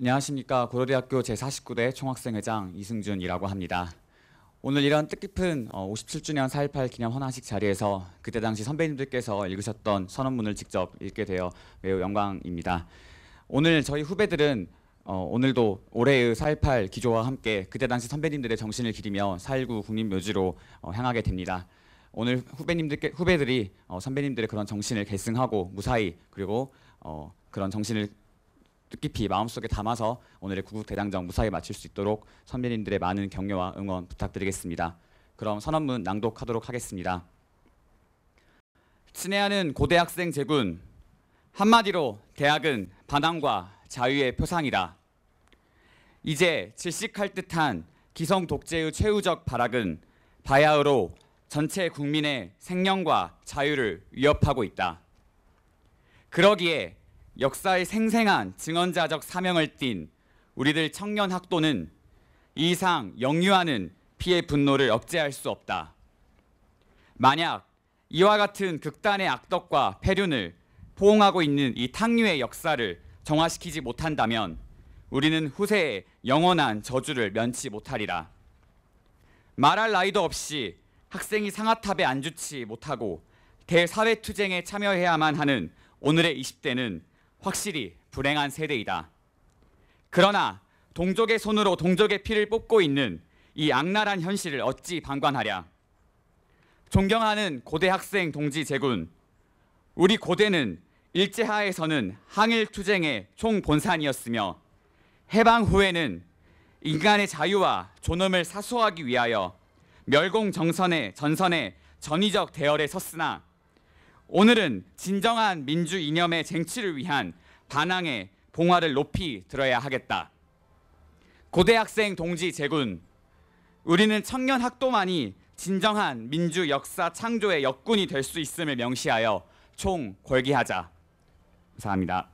안녕하십니까 고려대학교 제49대 총학생회장 이승준이라고 합니다. 오늘 이런 뜻깊은 57주년 어, 4.18 기념 헌화식 자리에서 그때 당시 선배님들께서 읽으셨던 선언문을 직접 읽게 되어 매우 영광입니다. 오늘 저희 후배들은 어, 오늘도 올해의 4.18 기조와 함께 그때 당시 선배님들의 정신을 기리며 4.19 국립묘지로 어, 향하게 됩니다. 오늘 후배님들 후배들이 선배님들의 그런 정신을 계승하고 무사히 그리고 그런 정신을 뜻깊이 마음속에 담아서 오늘의 구국대장정 무사히 마칠 수 있도록 선배님들의 많은 격려와 응원 부탁드리겠습니다. 그럼 선언문 낭독하도록 하겠습니다. 친애하는 고대학생 제군 한마디로 대학은 반항과 자유의 표상이다. 이제 질식할 듯한 기성 독재의 최후적 발악은 바야흐로 전체 국민의 생명과 자유를 위협하고 있다. 그러기에 역사의 생생한 증언자적 사명을 띤 우리들 청년 학도는 이상 영유하는 피해 분노를 억제할 수 없다. 만약 이와 같은 극단의 악덕과 폐륜을 포옹하고 있는 이 탕류의 역사를 정화시키지 못한다면 우리는 후세에 영원한 저주를 면치 못하리라. 말할 나이도 없이 학생이 상아탑에 안주치 못하고 대사회투쟁에 참여해야만 하는 오늘의 20대는 확실히 불행한 세대이다. 그러나 동족의 손으로 동족의 피를 뽑고 있는 이 악랄한 현실을 어찌 방관하랴. 존경하는 고대 학생 동지 제군, 우리 고대는 일제하에서는 항일투쟁의 총본산이었으며 해방 후에는 인간의 자유와 존엄을 사수하기 위하여 멸공정선의 전선의 전위적 대열에 섰으나 오늘은 진정한 민주 이념의 쟁취를 위한 반항의 봉화를 높이 들어야 하겠다. 고대학생 동지 제군, 우리는 청년 학도만이 진정한 민주 역사 창조의 역군이 될 수 있음을 명시하여 총 골기하자. 감사합니다.